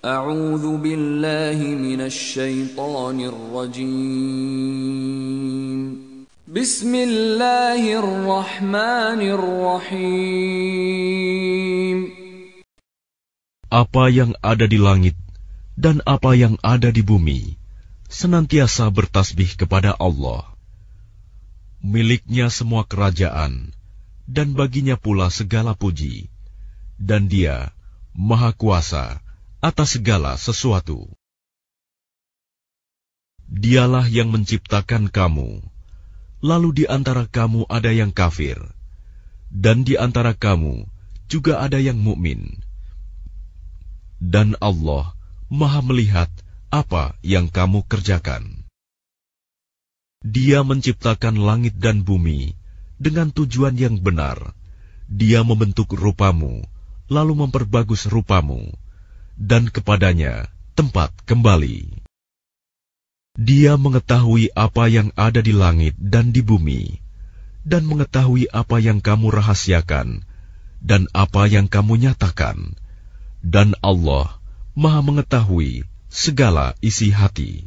أعوذ بالله من الشيطان الرجيم بسم الله الرحمن الرحيم Apa yang ada di langit dan apa yang ada di bumi senantiasa bertasbih kepada Allah. Miliknya semua kerajaan dan baginya pula segala puji. Dan dia Maha Kuasa, atas segala sesuatu. Dialah yang menciptakan kamu, lalu di antara kamu ada yang kafir, dan di antara kamu juga ada yang mukmin. Dan Allah Maha Melihat apa yang kamu kerjakan. Dia menciptakan langit dan bumi dengan tujuan yang benar. Dia membentuk rupamu, lalu memperbagus rupamu dan kepadanya tempat kembali. Dia mengetahui apa yang ada di langit dan di bumi, dan mengetahui apa yang kamu rahasiakan dan apa yang kamu nyatakan, dan Allah Maha Mengetahui segala isi hati.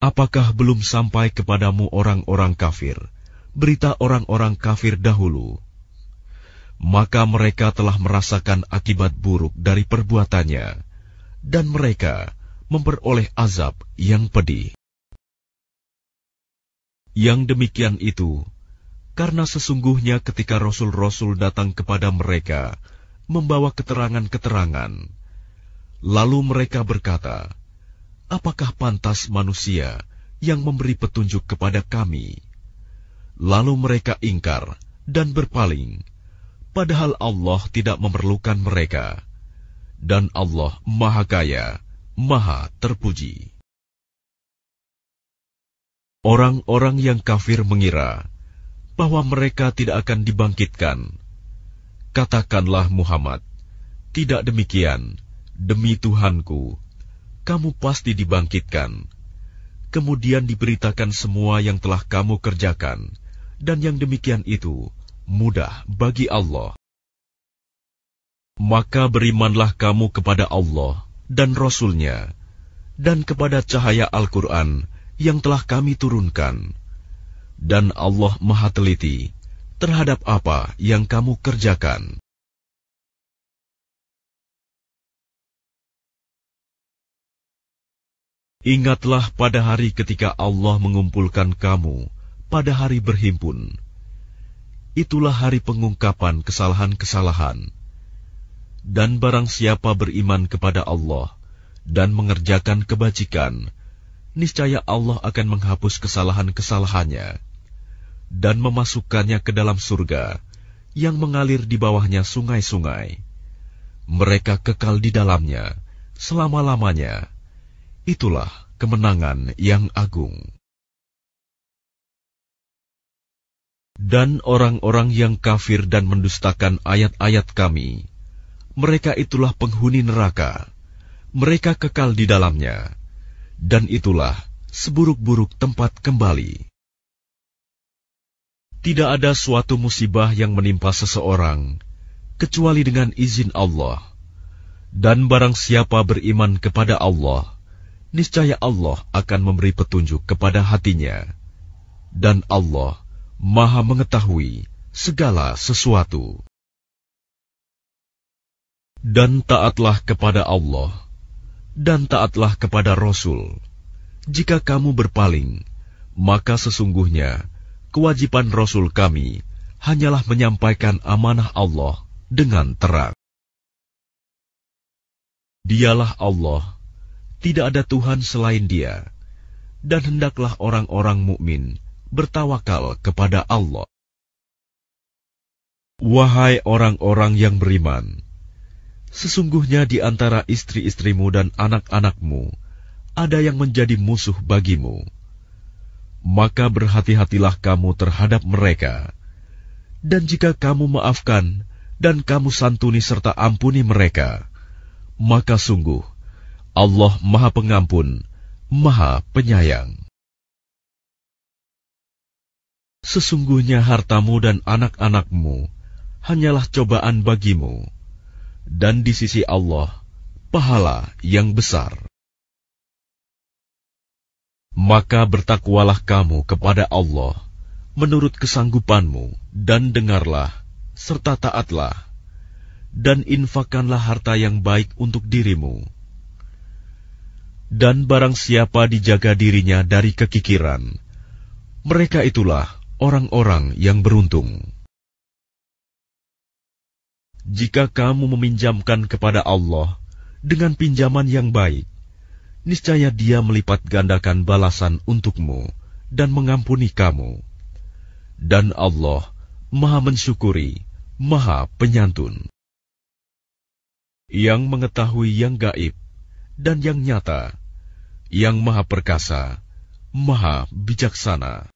Apakah belum sampai kepadamu orang-orang kafir, berita orang-orang kafir dahulu? maka mereka telah merasakan akibat buruk dari perbuatannya, dan mereka memperoleh azab yang pedih. Yang demikian itu karena sesungguhnya ketika rasul-rasul datang kepada mereka membawa keterangan-keterangan, lalu mereka berkata, "Apakah pantas manusia yang memberi petunjuk kepada kami?" Lalu mereka ingkar dan berpaling padahal Allah tidak memerlukan mereka, dan Allah Maha Kaya, Maha Terpuji. Orang-orang yang kafir mengira bahwa mereka tidak akan dibangkitkan. Katakanlah Muhammad, tidak demikian, demi Tuhanku, kamu pasti dibangkitkan. Kemudian diberitakan semua yang telah kamu kerjakan, dan yang demikian itu mudah bagi Allah. Maka berimanlah kamu kepada Allah dan Rasul-Nya, dan kepada cahaya Al-Quran yang telah kami turunkan. Dan Allah maha teliti terhadap apa yang kamu kerjakan. Ingatlah pada hari ketika Allah mengumpulkan kamu pada hari berhimpun itulah hari pengungkapan kesalahan-kesalahan. Dan barang siapa beriman kepada Allah dan mengerjakan kebajikan, niscaya Allah akan menghapus kesalahan-kesalahannya dan memasukkannya ke dalam surga yang mengalir di bawahnya sungai-sungai. Mereka kekal di dalamnya selama-lamanya. Itulah kemenangan yang agung. Dan orang-orang yang kafir dan mendustakan ayat-ayat Kami, mereka itulah penghuni neraka. Mereka kekal di dalamnya, dan itulah seburuk-buruk tempat kembali. Tidak ada suatu musibah yang menimpa seseorang kecuali dengan izin Allah, dan barang siapa beriman kepada Allah, niscaya Allah akan memberi petunjuk kepada hatinya, dan Allah. Maha Mengetahui segala sesuatu. Dan taatlah kepada Allah, dan taatlah kepada Rasul. Jika kamu berpaling, maka sesungguhnya kewajiban Rasul kami hanyalah menyampaikan amanah Allah dengan terang. Dialah Allah, tidak ada Tuhan selain Dia, dan hendaklah orang-orang mukmin bertawakal kepada Allah. Wahai orang-orang yang beriman, sesungguhnya di antara istri-istrimu dan anak-anakmu ada yang menjadi musuh bagimu. Maka berhati-hatilah kamu terhadap mereka. Dan jika kamu maafkan dan kamu santuni serta ampuni mereka, maka sungguh Allah Maha Pengampun, Maha Penyayang. Sesungguhnya hartamu dan anak-anakmu hanyalah cobaan bagimu, dan di sisi Allah pahala yang besar. Maka bertakwalah kamu kepada Allah menurut kesanggupanmu, dan dengarlah serta taatlah, dan infakkanlah harta yang baik untuk dirimu. Dan barang siapa dijaga dirinya dari kekikiran, mereka itulah orang-orang yang beruntung. Jika kamu meminjamkan kepada Allah dengan pinjaman yang baik, niscaya Dia melipat gandakan balasan untukmu dan mengampuni kamu. Dan Allah Maha Mensyukuri, Maha Penyantun. Yang mengetahui yang gaib dan yang nyata, yang Maha Perkasa, Maha Bijaksana.